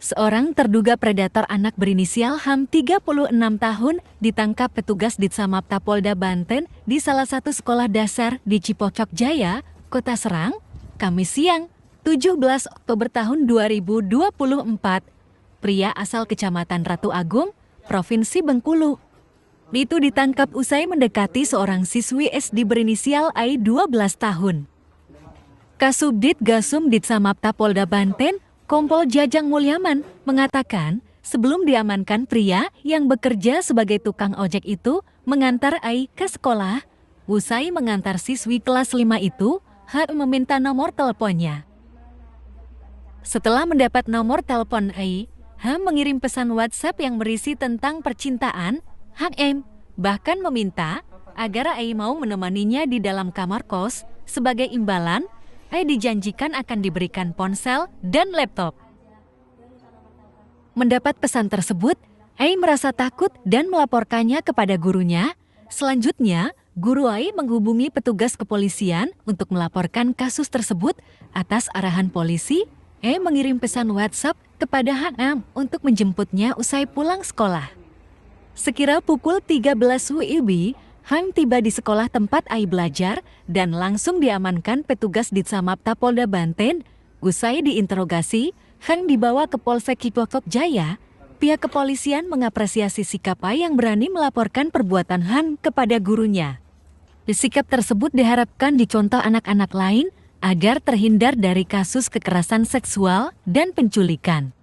seorang terduga predator anak berinisial HAM 36 tahun ditangkap petugas di Samapta Polda Banten di salah satu sekolah dasar di Cipocok Jaya, Kota Serang, Kamis siang, 17 Oktober tahun 2024. Pria asal Kecamatan Ratu Agung, Provinsi Bengkulu. Itu ditangkap usai mendekati seorang siswi SD berinisial AI 12 tahun. Kasubdit Gasum Ditsamapta Polda Banten, Kompol Jajang Mulyaman mengatakan, sebelum diamankan pria yang bekerja sebagai tukang ojek itu mengantar Ai ke sekolah, usai mengantar siswi kelas 5 itu, H meminta nomor teleponnya. Setelah mendapat nomor telepon Ai, H mengirim pesan WhatsApp yang berisi tentang percintaan, HM bahkan meminta agar Ai mau menemaninya di dalam kamar kos sebagai imbalan AI dijanjikan akan diberikan ponsel dan laptop. Mendapat pesan tersebut, AI merasa takut dan melaporkannya kepada gurunya. Selanjutnya, guru AI menghubungi petugas kepolisian untuk melaporkan kasus tersebut atas arahan polisi. AI mengirim pesan WhatsApp kepada Hanam untuk menjemputnya usai pulang sekolah. Sekira pukul 13 WIB, Han tiba di sekolah tempat Ai belajar dan langsung diamankan petugas di Samapta Polda Banten. Usai diinterogasi, Han dibawa ke Polsek Kipokok Jaya. Pihak kepolisian mengapresiasi sikap Ai yang berani melaporkan perbuatan Han kepada gurunya. Sikap tersebut diharapkan dicontoh anak-anak lain agar terhindar dari kasus kekerasan seksual dan penculikan.